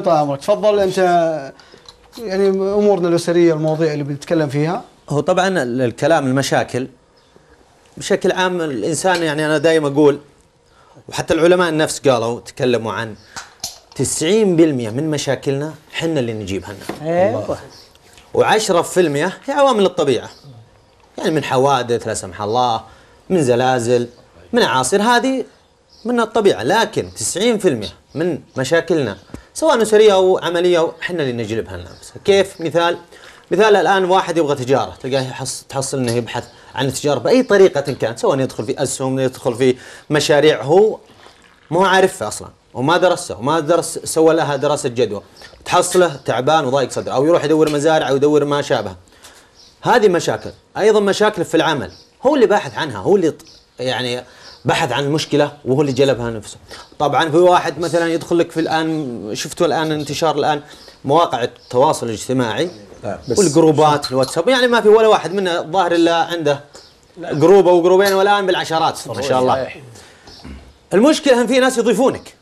طال عمرك تفضل انت يعني امورنا الاسريه المواضيع اللي بنتكلم فيها هو طبعا الكلام المشاكل بشكل عام الانسان يعني انا دائما اقول وحتى العلماء النفس قالوا تكلموا عن 90% من مشاكلنا احنا اللي نجيبها لنا و10% أيوة. هي عوامل الطبيعه يعني من حوادث لا سمح الله من زلازل من اعاصير هذه من الطبيعه لكن 90% من مشاكلنا سواء اسريه او عمليه او احنا اللي نجلبها لنفسها كيف مثال مثال الان واحد يبغى تجاره تلقاه يحص تحصل انه يبحث عن التجاره باي طريقه كانت سواء يدخل في اسهم يدخل في مشاريع هو مو عارفها اصلا وما درسها وما درس سوى لها دراسه جدوى تحصله تعبان وضايق صدره او يروح يدور مزارع او يدور ما شابه هذه مشاكل ايضا مشاكل في العمل هو اللي باحث عنها هو اللي يعني بحث عن المشكله وهو اللي جلبها نفسه طبعا في واحد مثلا يدخل لك في الان شفتوا الان انتشار الان مواقع التواصل الاجتماعي والجروبات في الواتساب يعني ما في ولا واحد منا الظاهر الا عنده جروب او جروبين والان بالعشرات ما شاء الله المشكله هم في ناس يضيفونك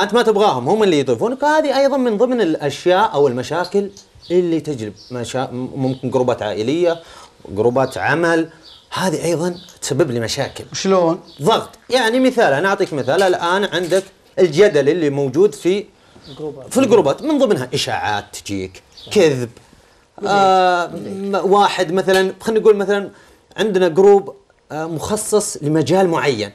انت ما تبغاهم هم اللي يضيفونك هذه ايضا من ضمن الاشياء او المشاكل اللي تجلب مشا... ممكن جروبات عائليه جروبات عمل هذه ايضا تسبب لي مشاكل شلون ضغط يعني مثال انا اعطيك مثال الان عندك الجدل اللي موجود في الجروبات في الجروبات من ضمنها اشاعات تجيك كذب آه واحد مثلا خلينا نقول مثلا عندنا جروب آه مخصص لمجال معين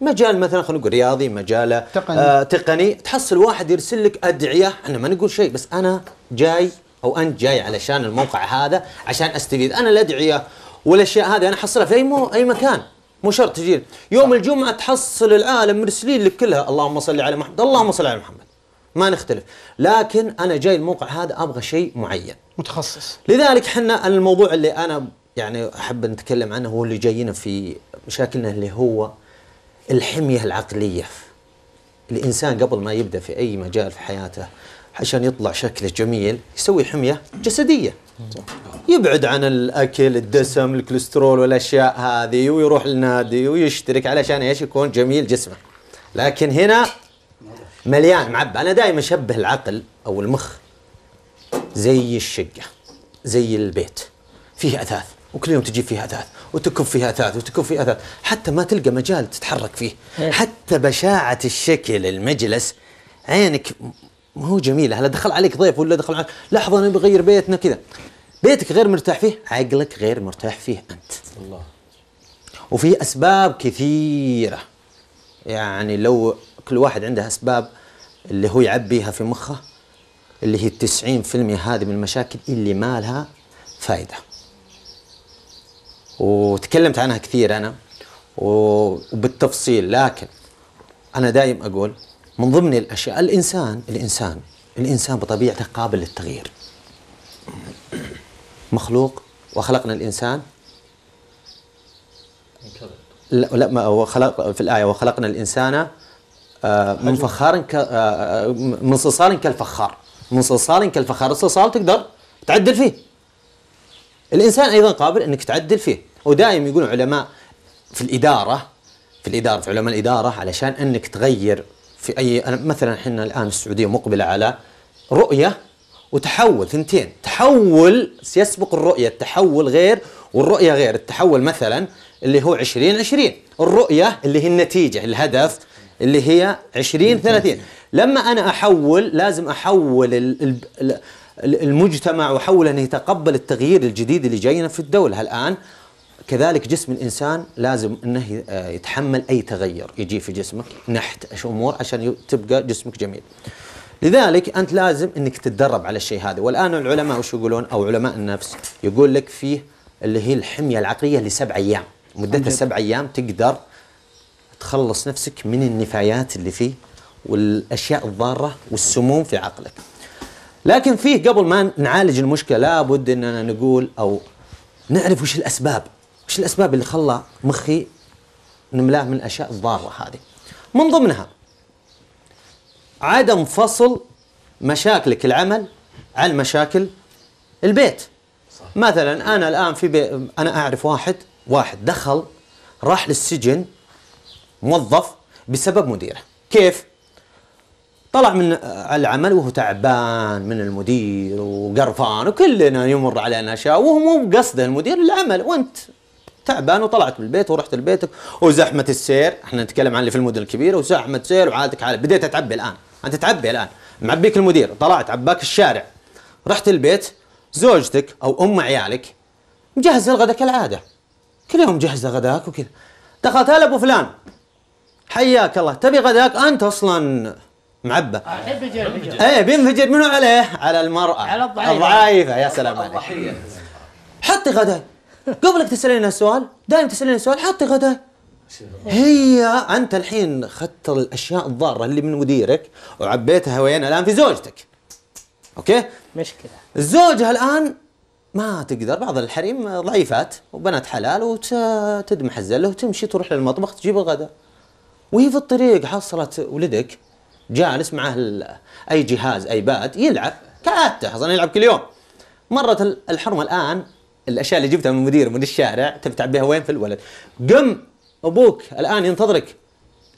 مجال مثلا خلينا نقول رياضي مجال آه، تقني. آه تقني تحصل واحد يرسل لك ادعيه احنا ما نقول شيء بس انا جاي او انت جاي علشان الموقع هذا عشان استفيد انا الادعيه والاشياء هذه انا احصلها في اي مو اي مكان مو شرط تجي يوم الجمعه تحصل العالم مرسلين لك كلها اللهم صل على محمد اللهم صل على محمد ما نختلف لكن انا جاي الموقع هذا ابغى شيء معين متخصص لذلك احنا الموضوع اللي انا يعني احب نتكلم عنه هو اللي جاينا في مشاكلنا اللي هو الحميه العقليه الانسان قبل ما يبدا في اي مجال في حياته عشان يطلع شكله جميل يسوي حميه جسديه يبعد عن الاكل الدسم الكوليسترول والاشياء هذه ويروح النادي ويشترك علشان ايش يكون جميل جسمه لكن هنا مليان معب انا دائما اشبه العقل او المخ زي الشقه زي البيت فيه اثاث وكل يوم تجيب فيه اثاث وتكب فيه اثاث وتكب فيه اثاث حتى ما تلقى مجال تتحرك فيه إيه. حتى بشاعه الشكل المجلس عينك ما هو جميل هلا دخل عليك ضيف ولا دخل عليك لحظه انا بغير بيتنا كذا بيتك غير مرتاح فيه عقلك غير مرتاح فيه انت الله وفي اسباب كثيره يعني لو كل واحد عنده اسباب اللي هو يعبيها في مخه اللي هي 90% هذه من المشاكل اللي ما لها فائده وتكلمت عنها كثير انا وبالتفصيل لكن انا دايم اقول من ضمن الاشياء الانسان الانسان الانسان بطبيعته قابل للتغيير مخلوق وخلقنا الانسان لا, لا ما وخلق في الايه وخلقنا الانسان آه، من فخار آه، آه، من صلصال كالفخار من صلصال كالفخار الصلصال تقدر تعدل فيه الانسان ايضا قابل انك تعدل فيه ودائما يقولون علماء في الاداره في الاداره في علماء الاداره علشان انك تغير في اي مثلا احنا الان السعوديه مقبله على رؤيه وتحول ثنتين تحول سيسبق الرؤيه التحول غير والرؤيه غير التحول مثلا اللي هو 20 20 الرؤيه اللي هي النتيجه الهدف اللي هي 20 30 لما انا احول لازم احول المجتمع واحوله انه يتقبل التغيير الجديد اللي جاينا في الدوله الان كذلك جسم الانسان لازم انه آه، يتحمل اي تغير يجي في جسمك نحت امور عشان تبقى جسمك جميل. لذلك انت لازم انك تتدرب على الشيء هذا، والان العلماء وش يقولون او علماء النفس يقول لك فيه اللي هي الحميه العقليه لسبع ايام، مدتها سبع ايام تقدر تخلص نفسك من النفايات اللي فيه والاشياء الضاره والسموم في عقلك. لكن فيه قبل ما نعالج المشكله لابد اننا نقول او نعرف وش الاسباب وش الاسباب اللي خلى مخي نملاه من الاشياء الضاره هذه من ضمنها عدم فصل مشاكلك العمل عن مشاكل البيت صح. مثلا انا الان في بي... انا اعرف واحد واحد دخل راح للسجن موظف بسبب مديره كيف طلع من العمل وهو تعبان من المدير وقرفان وكلنا يمر علينا اشياء وهو مو بقصده المدير العمل وانت تعبان وطلعت من البيت ورحت لبيتك وزحمه السير احنا نتكلم عن اللي في المدن الكبيره وزحمه سير وعادتك حاله بديت اتعبي الان انت تعبي الان معبيك المدير طلعت عباك الشارع رحت البيت زوجتك او ام عيالك مجهزه الغداء كالعاده كل يوم مجهزه غداك وكذا دخلت هلا ابو فلان حياك الله تبي غداك انت اصلا معبى ايه بينفجر منو عليه على المراه على الضعيفه الضعيفه يا سلام عليك حطي غداك قبلك تساليني السؤال دائما تساليني السؤال حطي غدا هي انت الحين اخذت الاشياء الضاره اللي من مديرك وعبيتها وين الان في زوجتك اوكي مشكله الزوجه الان ما تقدر بعض الحريم ضعيفات وبنات حلال وتدمح الزله وتمشي تروح للمطبخ تجيب الغداء وهي في الطريق حصلت ولدك جالس معه اي جهاز ايباد يلعب كعادته اصلا يلعب كل يوم مرت الحرمه الان الاشياء اللي جبتها من المدير من الشارع تبي تعبيها وين في الولد قم ابوك الان ينتظرك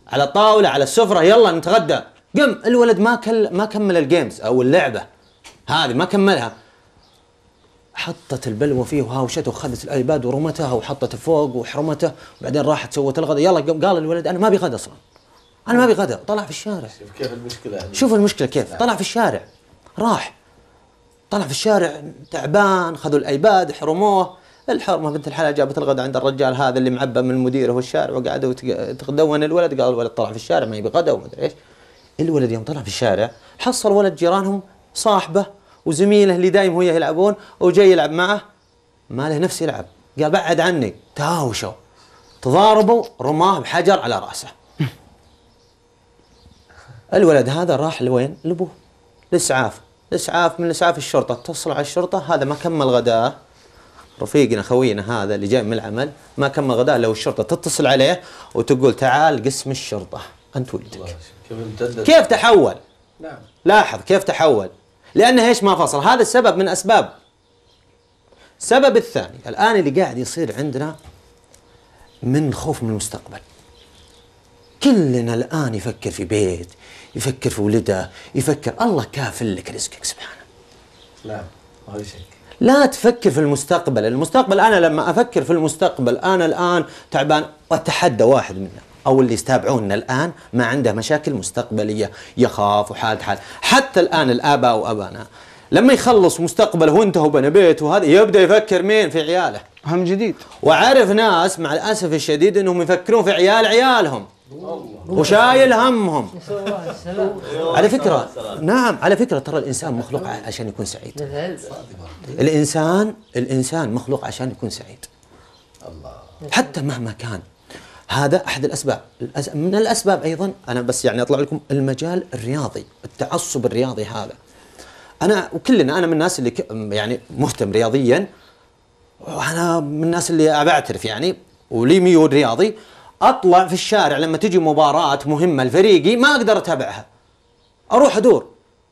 على الطاوله على السفره يلا نتغدى قم الولد ما كل ما كمل الجيمز او اللعبه هذه ما كملها حطت البلوه فيه وهاوشته وخذت الايباد ورمتها وحطته فوق وحرمته وبعدين راحت سوت الغداء يلا قال الولد انا ما ابي غدا اصلا انا ما ابي غدا طلع في الشارع شوف كيف المشكله يعني. شوف المشكله كيف نعم. طلع في الشارع راح طلع في الشارع تعبان خذوا الايباد حرموه الحرمه بنت الحلال جابت الغداء عند الرجال هذا اللي معبى من المدير هو الشارع وقعدوا تدون الولد قال الولد طلع في الشارع ما يبي غدا وما ادري ايش الولد يوم طلع في الشارع حصل ولد جيرانهم صاحبه وزميله اللي دايم هو يلعبون وجاي يلعب معه ما له نفس يلعب قال بعد عني تهاوشوا تضاربوا رماه بحجر على راسه الولد هذا راح لوين؟ لابوه للاسعاف اسعاف من اسعاف الشرطه اتصلوا على الشرطه هذا ما كمل غداه رفيقنا خوينا هذا اللي جاي من العمل ما كمل غداه لو الشرطه تتصل عليه وتقول تعال قسم الشرطه انت ولدك كيف تحول نعم لاحظ كيف تحول لانه ايش ما فصل هذا السبب من اسباب السبب الثاني الان اللي قاعد يصير عندنا من خوف من المستقبل كلنا الان يفكر في بيت يفكر في ولده يفكر الله كافل لك رزقك سبحانه لا ما شك لا تفكر في المستقبل المستقبل أنا لما أفكر في المستقبل أنا الآن تعبان وأتحدى واحد منا أو اللي يتابعونا الآن ما عنده مشاكل مستقبلية يخاف وحال حال حتى الآن الآباء وأبانا لما يخلص مستقبله وانتهى وبنى بيت وهذا يبدا يفكر مين في عياله هم جديد وعارف ناس مع الاسف الشديد انهم يفكرون في عيال عيالهم وشايل همهم على فكرة نعم على فكرة ترى الإنسان مخلوق عشان يكون سعيد الإنسان الإنسان مخلوق عشان يكون سعيد حتى مهما كان هذا أحد الأسباب من الأسباب أيضا أنا بس يعني أطلع لكم المجال الرياضي التعصب الرياضي هذا أنا وكلنا أنا من الناس اللي يعني مهتم رياضيا وأنا من الناس اللي أعترف يعني ولي ميول رياضي اطلع في الشارع لما تجي مباراه مهمه لفريقي ما اقدر اتابعها اروح ادور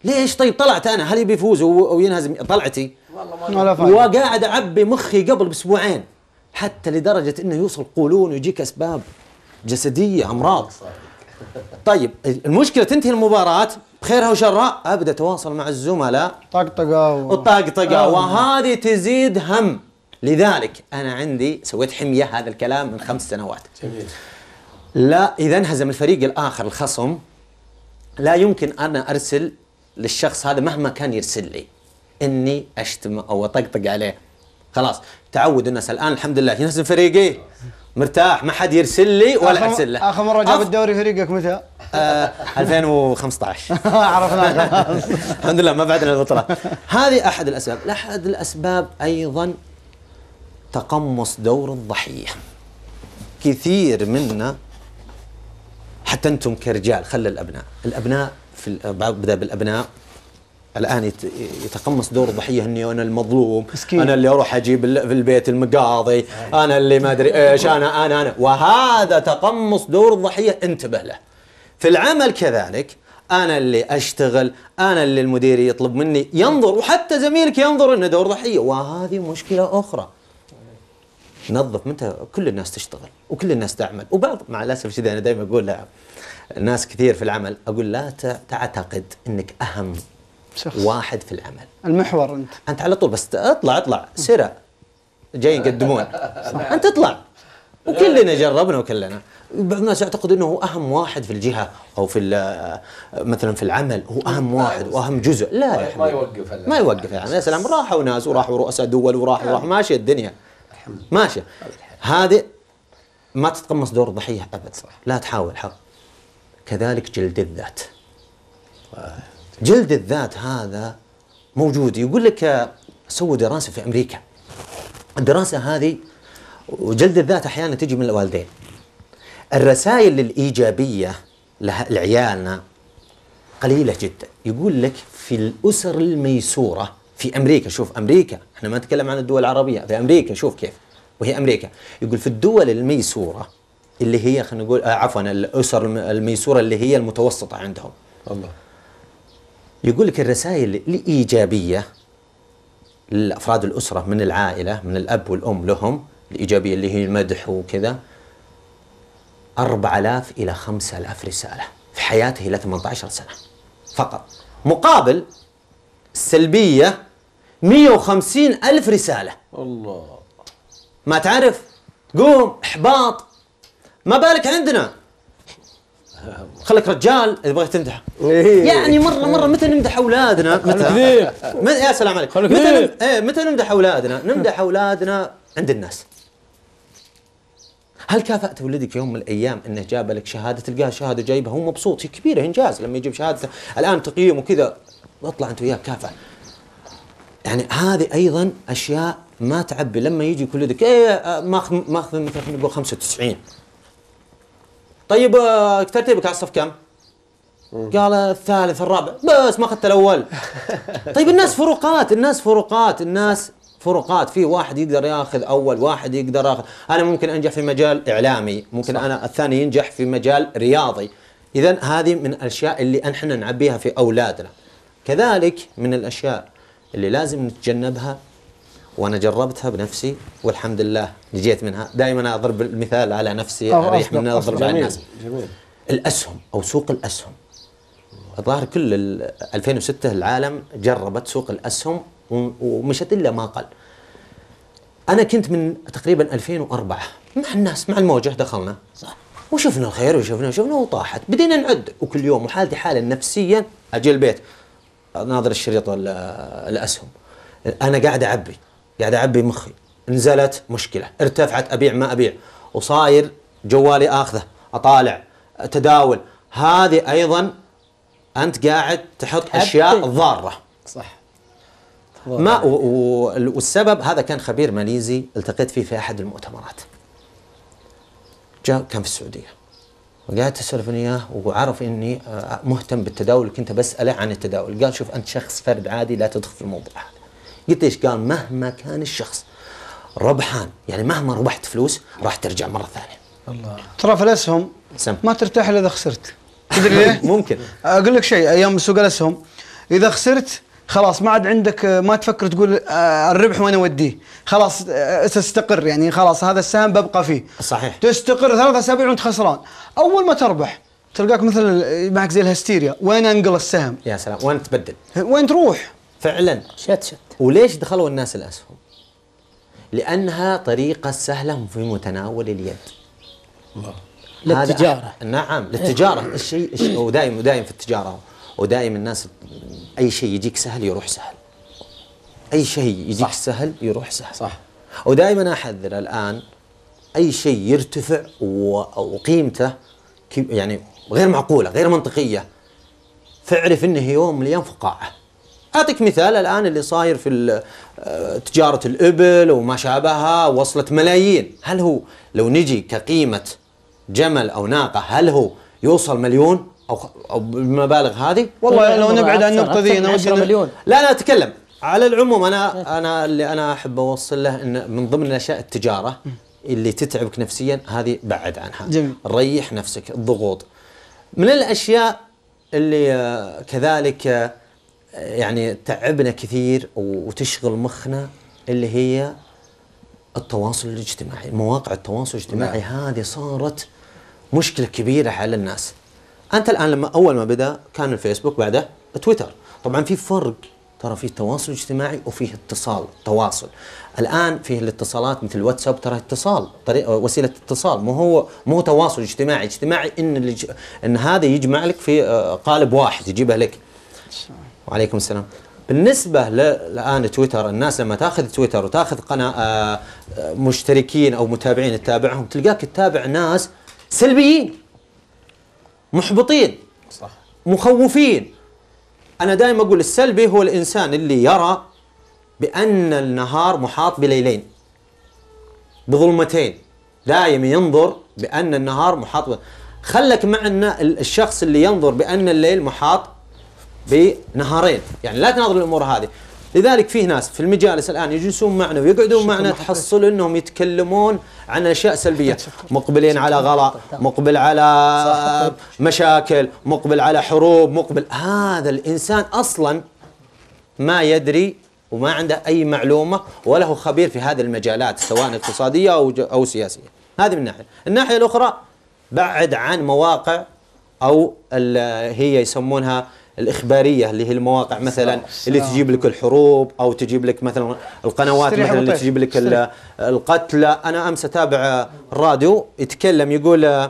ليش طيب طلعت انا هل بيفوز وينهزم طلعتي والله ما وقاعد اعبي مخي قبل باسبوعين حتى لدرجه انه يوصل قولون ويجيك اسباب جسديه امراض طيب المشكله تنتهي المباراه بخيرها وشرها ابدا اتواصل مع الزملاء طقطقه و... الطقطقه آه. وهذه تزيد هم لذلك انا عندي سويت حميه هذا الكلام من خمس سنوات جميل لا اذا انهزم الفريق الاخر الخصم لا يمكن انا ارسل للشخص هذا مهما كان يرسل لي اني اشتم او اطقطق عليه خلاص تعود الناس الان الحمد لله ينهزم فريقي مرتاح ما حد يرسل لي ولا ارسل له اخر مره جاب الدوري فريقك متى؟ 2015 آه، عرفنا الحمد لله ما بعدنا البطوله هذه احد الاسباب احد الاسباب ايضا تقمص دور الضحيه كثير منا حتى انتم كرجال خل الابناء الابناء في بدا بالابناء الان يتقمص دور الضحيه اني انا المظلوم مسكين. انا اللي اروح اجيب في البيت المقاضي انا اللي ما ادري ايش انا انا انا وهذا تقمص دور الضحيه انتبه له في العمل كذلك انا اللي اشتغل انا اللي المدير يطلب مني ينظر وحتى زميلك ينظر انه دور ضحيه وهذه مشكله اخرى نظف متى كل الناس تشتغل وكل الناس تعمل وبعض مع الاسف الشديد انا دائما اقول ناس كثير في العمل اقول لا تعتقد انك اهم شخص. واحد في العمل المحور انت انت على طول بس اطلع اطلع سرع جايين يقدمون انت اطلع وكلنا جربنا وكلنا بعض الناس يعتقد انه هو اهم واحد في الجهه او في مثلا في العمل هو اهم واحد واهم جزء لا ما يوقف ما يوقف يعني يا سلام راحوا ناس وراحوا رؤساء دول وراحوا وراحوا نعم. ماشيه الدنيا ماشي هذه ما تتقمص دور الضحيه ابد صح. لا تحاول حق كذلك جلد الذات جلد الذات هذا موجود يقول لك سووا دراسه في امريكا الدراسه هذه وجلد الذات احيانا تجي من الوالدين الرسائل الايجابيه لعيالنا قليله جدا يقول لك في الاسر الميسوره في امريكا شوف امريكا احنا ما نتكلم عن الدول العربيه في امريكا شوف كيف وهي امريكا يقول في الدول الميسوره اللي هي خلينا نقول آه عفوا الاسر الميسوره اللي هي المتوسطه عندهم الله يقول لك الرسائل الايجابيه لافراد الاسره من العائله من الاب والام لهم الايجابيه اللي هي المدح وكذا 4000 الى 5000 رساله في حياته الى 18 سنه فقط مقابل السلبيه 150 ألف رسالة الله ما تعرف قوم إحباط ما بالك عندنا خليك رجال اذا بغيت تمدح إيه. يعني مره مره متى نمدح اولادنا متى يا سلام عليك متى إيه، متى نمدح اولادنا نمدح اولادنا عند الناس هل كافأت ولدك يوم من الايام انه جاب لك شهاده تلقاه شهاده جايبها هو مبسوط هي كبيره انجاز لما يجيب شهادته الان تقييم وكذا واطلع انت وياه كافأ يعني هذه ايضا اشياء ما تعبي لما يجي يقول ايه ماخذ ماخذ مثلا نقول 95 طيب آه، ترتيبك على الصف كم؟ قال الثالث الرابع بس ما اخذت الاول طيب الناس فروقات الناس فروقات الناس فروقات في واحد يقدر ياخذ اول واحد يقدر ياخذ انا ممكن انجح في مجال اعلامي ممكن صح. انا الثاني ينجح في مجال رياضي اذا هذه من الاشياء اللي احنا نعبيها في اولادنا كذلك من الاشياء اللي لازم نتجنبها وانا جربتها بنفسي والحمد لله نجيت منها دائما اضرب المثال على نفسي آه، اريح من اضرب على الناس جميل. الاسهم او سوق الاسهم الظاهر كل 2006 العالم جربت سوق الاسهم ومشت الا ما قل انا كنت من تقريبا 2004 مع الناس مع الموجه دخلنا صح وشفنا الخير وشفنا وشفنا وطاحت بدينا نعد وكل يوم وحالتي حاله نفسيا اجي البيت ناظر الشريط الاسهم انا قاعد اعبي قاعد اعبي مخي نزلت مشكله ارتفعت ابيع ما ابيع وصاير جوالي اخذه اطالع اتداول هذه ايضا انت قاعد تحط اشياء ضاره صح ما والسبب هذا كان خبير ماليزي التقيت فيه في احد المؤتمرات جاء كان في السعوديه وقعدت اسولف وياه وعرف اني آه، مهتم بالتداول كنت بساله عن التداول قال شوف انت شخص فرد عادي لا تدخل في الموضوع هذا قلت ايش قال مهما كان الشخص ربحان يعني مهما ربحت فلوس راح ترجع مره ثانيه الله ترى في الاسهم سم. ما ترتاح الا اذا خسرت تدري ليه ممكن اقول لك شيء ايام سوق الاسهم اذا خسرت خلاص ما عاد عندك ما تفكر تقول آه، الربح وين اوديه خلاص آه، تستقر يعني خلاص هذا السهم ببقى فيه صحيح تستقر ثلاث اسابيع وانت خسران اول ما تربح تلقاك مثل معك زي الهستيريا وين انقل السهم يا سلام وين تبدل وين تروح فعلا شت شت وليش دخلوا الناس الاسهم لانها طريقه سهله في متناول اليد الله للتجاره نعم للتجاره الشيء ودائم ودائم في التجاره ودائما الناس اي شيء يجيك سهل يروح سهل اي شيء يجيك صح. سهل يروح سهل صح ودائما احذر الان اي شيء يرتفع وقيمته يعني غير معقوله غير منطقيه فاعرف انه يوم الايام فقاعه اعطيك مثال الان اللي صاير في آه، تجاره الابل وما شابهها وصلت ملايين هل هو لو نجي كقيمه جمل او ناقه هل هو يوصل مليون او او بالمبالغ هذه والله لو نبعد عن النقطه ذي مليون لا انا اتكلم على العموم انا انا اللي انا احب اوصل له ان من ضمن الاشياء التجاره اللي تتعبك نفسيا هذه بعد عنها جميل. ريح نفسك الضغوط من الاشياء اللي آه، كذلك آه، يعني تعبنا كثير وتشغل مخنا اللي هي التواصل الاجتماعي مواقع التواصل الاجتماعي نعم. هذه صارت مشكله كبيره على الناس انت الان لما اول ما بدا كان الفيسبوك بعده تويتر طبعا في فرق ترى في تواصل اجتماعي وفيه اتصال تواصل الان فيه الاتصالات مثل واتساب ترى اتصال طريق وسيله اتصال مو هو مو تواصل اجتماعي اجتماعي ان ان هذا يجمع لك في آه، قالب واحد يجيبه لك وعليكم السلام بالنسبه الان تويتر الناس لما تاخذ تويتر وتاخذ قناه آه، آه، مشتركين او متابعين تتابعهم تلقاك تتابع ناس سلبيين محبطين صح مخوفين انا دائما اقول السلبي هو الانسان اللي يرى بان النهار محاط بليلين بظلمتين دائما ينظر بان النهار محاط ب... خلك معنا الشخص اللي ينظر بان الليل محاط بنهارين يعني لا تناظر الامور هذه لذلك فيه ناس في المجالس الآن يجلسون معنا ويقعدون معنا تحصل أنهم يتكلمون عن أشياء سلبية مقبلين على غلاء طيب. مقبل على طيب. مشاكل مقبل على حروب مقبل هذا الإنسان أصلا ما يدري وما عنده أي معلومة وله خبير في هذه المجالات سواء اقتصادية أو, أو سياسية هذه من ناحية الناحية الأخرى بعد عن مواقع أو هي يسمونها الاخباريه اللي هي المواقع مثلا اللي تجيب لك الحروب او تجيب لك مثلا القنوات مثلا اللي طيب، تجيب لك القتلى انا امس اتابع الراديو يتكلم يقول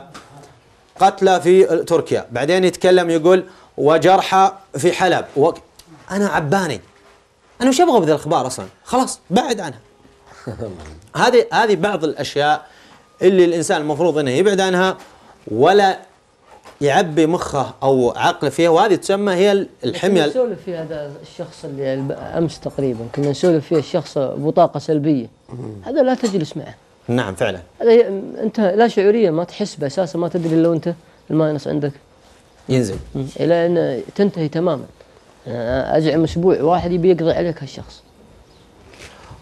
قتلى في تركيا بعدين يتكلم يقول وجرحى في حلب و... انا عباني انا وش ابغى بذي الاخبار اصلا خلاص بعد عنها هذه هذه بعض الاشياء اللي الانسان المفروض انه يبعد عنها ولا يعبي مخه او عقله فيها وهذه تسمى هي الحميه كنا نسولف فيها هذا الشخص اللي امس تقريبا كنا نسولف فيه الشخص بطاقه سلبيه هذا لا تجلس معه نعم فعلا هذا انت لا شعوريا ما تحس باساسا ما تدري لو انت الماينس عندك ينزل الى ان تنتهي تماما ازعم آه، اسبوع واحد يبي يقضي عليك هالشخص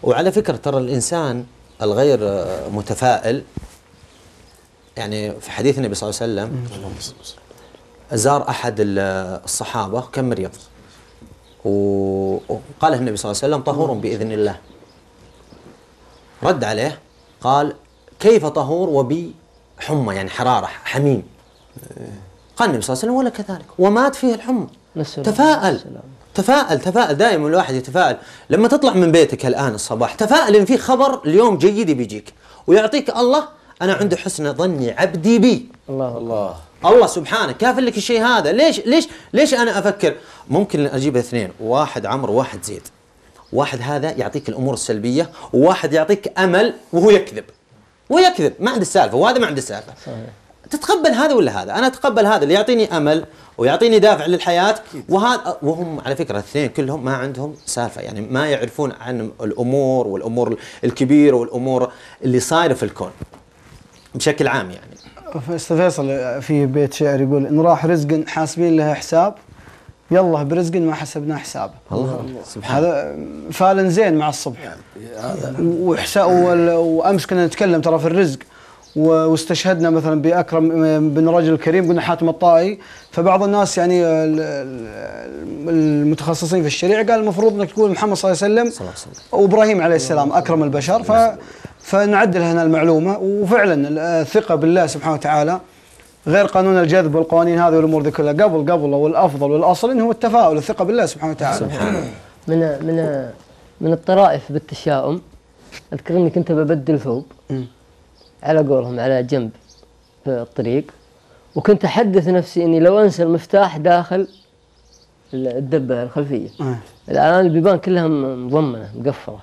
وعلى فكره ترى الانسان الغير متفائل يعني في حديث النبي صلى الله عليه وسلم زار أحد الصحابة كان مريض وقال النبي صلى الله عليه وسلم طهور بإذن الله رد عليه قال كيف طهور وبي حمى يعني حرارة حميم قال النبي صلى الله عليه وسلم ولا كذلك ومات فيه الحمى تفاءل تفاءل تفاءل دائما الواحد يتفاءل لما تطلع من بيتك الآن الصباح تفاءل إن في خبر اليوم جيد بيجيك ويعطيك الله انا عندي حسن ظني عبدي بي الله الله الله سبحانه كافل لك الشيء هذا ليش ليش ليش انا افكر ممكن اجيب اثنين واحد عمرو وواحد زيد واحد هذا يعطيك الامور السلبيه وواحد يعطيك امل وهو يكذب ويكذب ما عنده سالفه وهذا ما عنده سالفه صحيح. تتقبل هذا ولا هذا انا اتقبل هذا اللي يعطيني امل ويعطيني دافع للحياه وهذا وهم على فكره الاثنين كلهم ما عندهم سالفه يعني ما يعرفون عن الامور والامور الكبيره والامور اللي صايره في الكون بشكل عام يعني فيصل في بيت شعر يقول ان راح رزق حاسبين لها حساب يلا برزق ما حسبناه حساب الله, الله. سبحان هذا فالن زين مع الصبح يعني هذا وامس كنا نتكلم ترى في الرزق واستشهدنا مثلا باكرم بن رجل الكريم قلنا حاتم الطائي فبعض الناس يعني المتخصصين في الشريعه قال المفروض انك تقول محمد صلى الله عليه وسلم وابراهيم عليه السلام اكرم البشر ف فنعدل هنا المعلومة وفعلا الثقة بالله سبحانه وتعالى غير قانون الجذب والقوانين هذه والامور ذي كلها قبل قبل والافضل والاصل انه هو التفاؤل الثقه بالله سبحانه وتعالى الله من من من الطرائف بالتشاؤم اذكر اني كنت ببدل ثوب على قولهم على جنب في الطريق وكنت احدث نفسي اني لو انسى المفتاح داخل الدبه الخلفيه آه. الان البيبان كلها مضمنه مقفله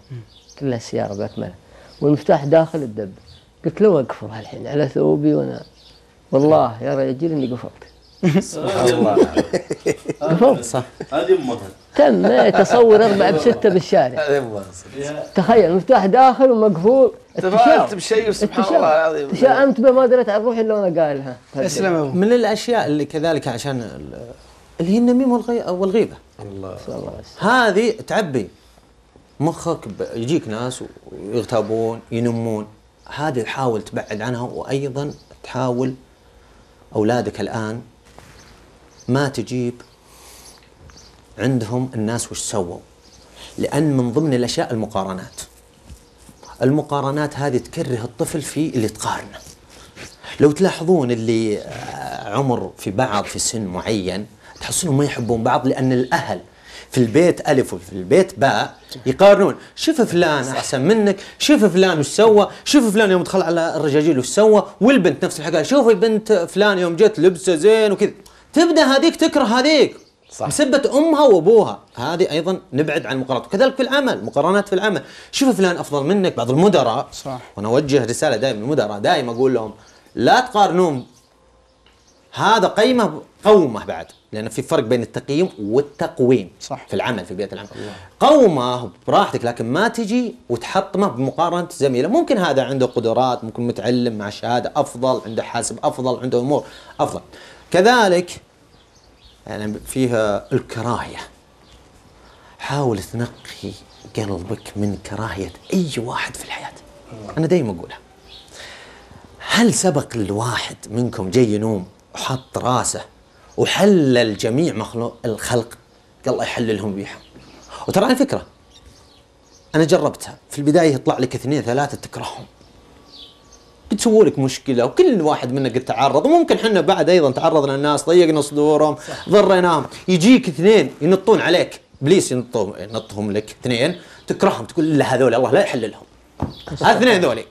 كلها السياره باكملها والمفتاح داخل الدب قلت له اقفر الحين على ثوبي وانا والله يا رجل اني قفرت سبحان الله قفرت صح هذه امها تم تصور اربعه بسته بالشارع تخيل مفتاح داخل ومقفول تفاعلت بشيء سبحان الله العظيم تشاءمت به ما دريت عن روحي الا وانا قايلها اسلم من الاشياء اللي كذلك عشان اللي هي النميمه والغيبه الله هذه تعبي مخك يجيك ناس ويغتابون ينمون هذه تحاول تبعد عنها وايضا تحاول اولادك الان ما تجيب عندهم الناس وش سووا لان من ضمن الاشياء المقارنات المقارنات هذه تكره الطفل في اللي تقارنه لو تلاحظون اللي آه، عمر في بعض في سن معين تحس انهم ما يحبون بعض لان الاهل في البيت ألف وفي البيت باء يقارنون شوف فلان أحسن منك شوف فلان وش سوى شوف فلان يوم دخل على الرجاجيل وش سوى والبنت نفس الحكاية شوف البنت فلان يوم جت لبسة زين وكذا تبدأ هذيك تكره هذيك صح. بسبة امها وابوها هذه ايضا نبعد عن المقارنات وكذلك في العمل مقارنات في العمل شوف فلان افضل منك بعض المدراء صح وانا اوجه رساله دائما للمدراء دائما اقول لهم لا تقارنون هذا قيمه قومه بعد لان في فرق بين التقييم والتقويم صح في العمل في بيئه العمل الله. قومه براحتك لكن ما تجي وتحطمه بمقارنه زميله ممكن هذا عنده قدرات ممكن متعلم مع شهاده افضل عنده حاسب افضل عنده امور افضل كذلك يعني فيها الكراهيه حاول تنقي قلبك من كراهيه اي واحد في الحياه الله. انا دائما اقولها هل سبق الواحد منكم جاي ينوم وحط راسه وحلل جميع مخلوق الخلق قال الله يحللهم بيها وترى على فكره انا جربتها في البدايه يطلع لك اثنين ثلاثه تكرههم بتسووا لك مشكله وكل واحد منا قد تعرض وممكن احنا بعد ايضا تعرضنا للناس ضيقنا صدورهم ضريناهم يجيك اثنين ينطون عليك ابليس ينطهم ينطهم لك اثنين تكرههم تقول لا هذول الله لا يحللهم اثنين ذولي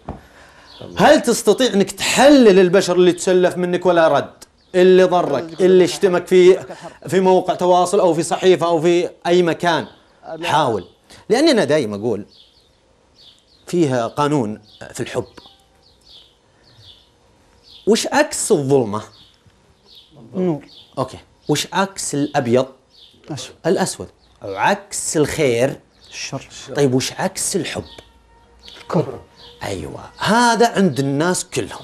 هل تستطيع انك تحلل البشر اللي تسلف منك ولا رد اللي ضرك اللي اشتمك في في موقع تواصل او في صحيفه او في اي مكان حاول لاني انا دائما اقول فيها قانون في الحب وش عكس الظلمه النور اوكي وش عكس الابيض أسود. الاسود عكس الخير الشر طيب وش عكس الحب الكره ايوه هذا عند الناس كلهم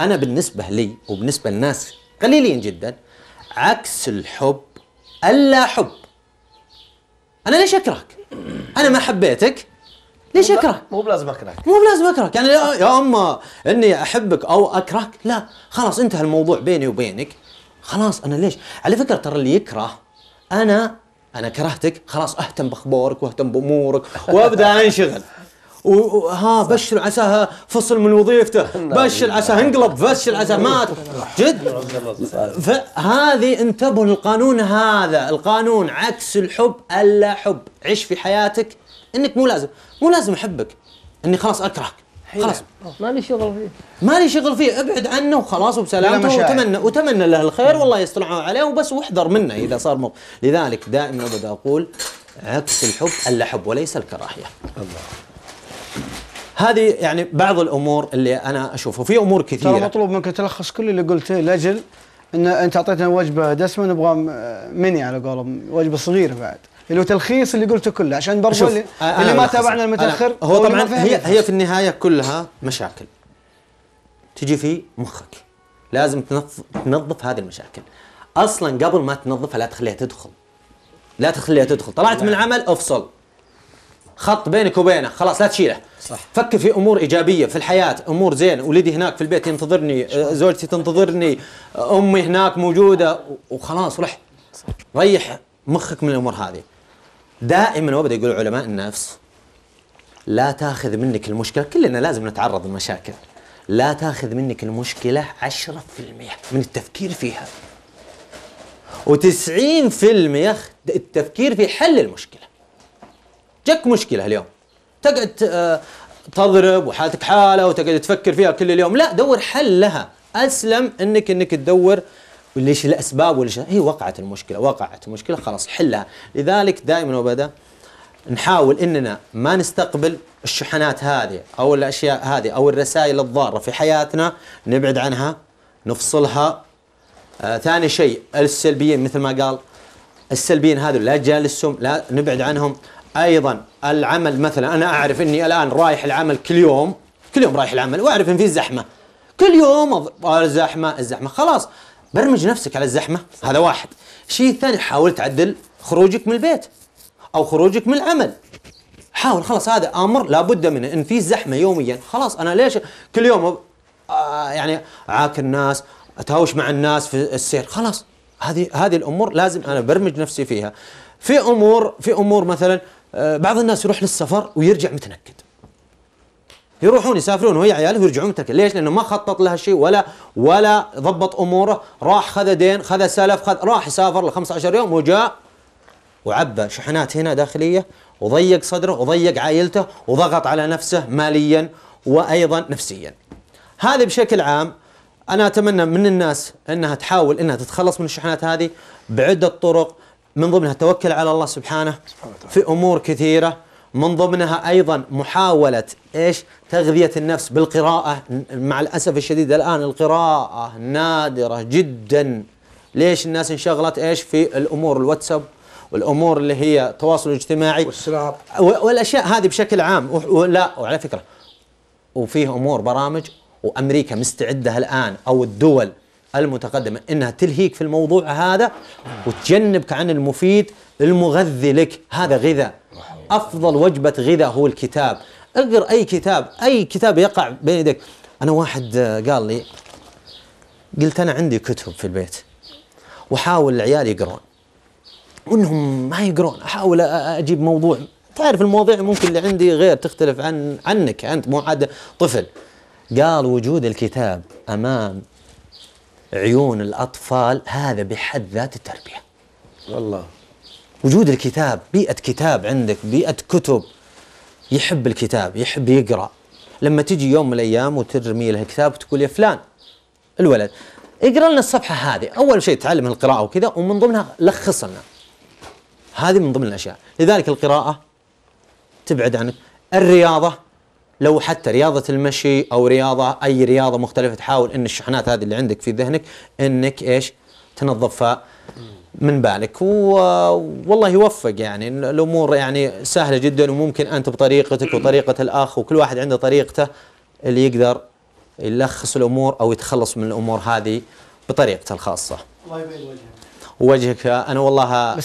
انا بالنسبه لي وبالنسبه للناس قليلين جدا عكس الحب اللا حب انا ليش اكرهك؟ انا ما حبيتك ليش اكره مو بلازم اكرهك مو بلازم اكرهك يعني يا اما اني احبك او اكرهك لا خلاص انتهى الموضوع بيني وبينك خلاص انا ليش؟ على فكره ترى اللي يكره انا انا كرهتك خلاص اهتم باخبارك واهتم بامورك وابدا انشغل وها بشر عساها فصل من وظيفته بشر عساه انقلب بشر عساه مات جد فهذه انتبهوا للقانون هذا القانون عكس الحب الا حب عش في حياتك انك مو لازم مو لازم احبك اني خلاص اكرهك خلاص ما لي شغل فيه ما لي شغل فيه ابعد عنه وخلاص وبسلامته وتمنى وتمنى له الخير والله يستر عليه وبس واحذر منه اذا صار مو لذلك دائما ابدا اقول عكس الحب الا حب وليس الكراهيه الله هذه يعني بعض الامور اللي انا اشوفها في امور كثيره ترى مطلوب منك تلخص كل اللي قلته لاجل ان انت اعطيتنا وجبه دسمه نبغى مني على قولهم وجبه صغيره بعد اللي هو تلخيص اللي قلته كله عشان برضو اللي, اللي ما تابعنا المتاخر هو طبعا هي هي في النهايه كلها مشاكل تجي في مخك لازم تنظف تنظف هذه المشاكل اصلا قبل ما تنظفها لا تخليها تدخل لا تخليها تدخل طلعت من العمل افصل خط بينك وبينه خلاص لا تشيله صح فكر في امور ايجابيه في الحياه امور زين ولدي هناك في البيت ينتظرني آه، زوجتي تنتظرني آه، امي هناك موجوده وخلاص رح ريح مخك من الامور هذه دائما وابدا يقول علماء النفس لا تاخذ منك المشكله كلنا لازم نتعرض لمشاكل لا تاخذ منك المشكله 10% من التفكير فيها و90% التفكير في حل المشكله جاك مشكله اليوم تقعد آه، تضرب وحالتك حاله وتقعد تفكر فيها كل اليوم لا دور حل لها اسلم انك انك تدور ليش الاسباب وليش هي وقعت المشكله وقعت المشكله خلاص حلها لذلك دائما وبدا نحاول اننا ما نستقبل الشحنات هذه او الاشياء هذه او الرسائل الضاره في حياتنا نبعد عنها نفصلها آه ثاني شيء السلبيين مثل ما قال السلبيين هذول لا تجالسهم لا نبعد عنهم ايضا العمل مثلا انا اعرف اني الان رايح العمل كل يوم كل يوم رايح العمل واعرف ان في زحمه كل يوم الزحمه الزحمه خلاص برمج نفسك على الزحمه هذا واحد شيء ثاني حاول تعدل خروجك من البيت او خروجك من العمل حاول خلاص هذا امر لابد منه ان في زحمه يوميا خلاص انا ليش كل يوم آه يعني عاك الناس اتهاوش مع الناس في السير خلاص هذه هذه الامور لازم انا برمج نفسي فيها في امور في امور مثلا آه، بعض الناس يروح للسفر ويرجع متنكد يروحون يسافرون ويا عياله ويرجعون متنكد ليش لانه ما خطط لها شيء ولا ولا ضبط اموره راح خذ دين خذ سلف خذ راح يسافر ل 15 يوم وجاء وعبى شحنات هنا داخليه وضيق صدره وضيق عائلته وضغط على نفسه ماليا وايضا نفسيا هذه بشكل عام انا اتمنى من الناس انها تحاول انها تتخلص من الشحنات هذه بعده طرق من ضمنها التوكل على الله سبحانه في أمور كثيرة من ضمنها أيضا محاولة إيش تغذية النفس بالقراءة مع الأسف الشديد الآن القراءة نادرة جدا ليش الناس انشغلت إيش في الأمور الواتساب والأمور اللي هي التواصل الاجتماعي والسناب والأشياء هذه بشكل عام لا وعلى فكرة وفيه أمور برامج وأمريكا مستعدة الآن أو الدول المتقدمة إنها تلهيك في الموضوع هذا وتجنبك عن المفيد المغذي لك هذا غذاء أفضل وجبة غذاء هو الكتاب اقرأ أي كتاب أي كتاب يقع بين يدك أنا واحد آه، قال لي قلت أنا عندي كتب في البيت وحاول العيال يقرون وانهم ما يقرون احاول اجيب موضوع تعرف المواضيع ممكن اللي عندي غير تختلف عن عنك انت مو عاد طفل قال وجود الكتاب امام عيون الأطفال هذا بحد ذات التربية والله وجود الكتاب بيئة كتاب عندك بيئة كتب يحب الكتاب يحب يقرأ لما تجي يوم من الأيام وترمي له الكتاب وتقول يا فلان الولد اقرأ لنا الصفحة هذه أول شيء تعلم القراءة وكذا ومن ضمنها لخص لنا هذه من ضمن الأشياء لذلك القراءة تبعد عنك الرياضة لو حتى رياضه المشي او رياضه اي رياضه مختلفه تحاول ان الشحنات هذه اللي عندك في ذهنك انك ايش تنظفها من بالك والله يوفق يعني الامور يعني سهله جدا وممكن انت بطريقتك وطريقه الاخ وكل واحد عنده طريقته اللي يقدر يلخص الامور او يتخلص من الامور هذه بطريقته الخاصه. الله يبين وجهك. وجهك انا والله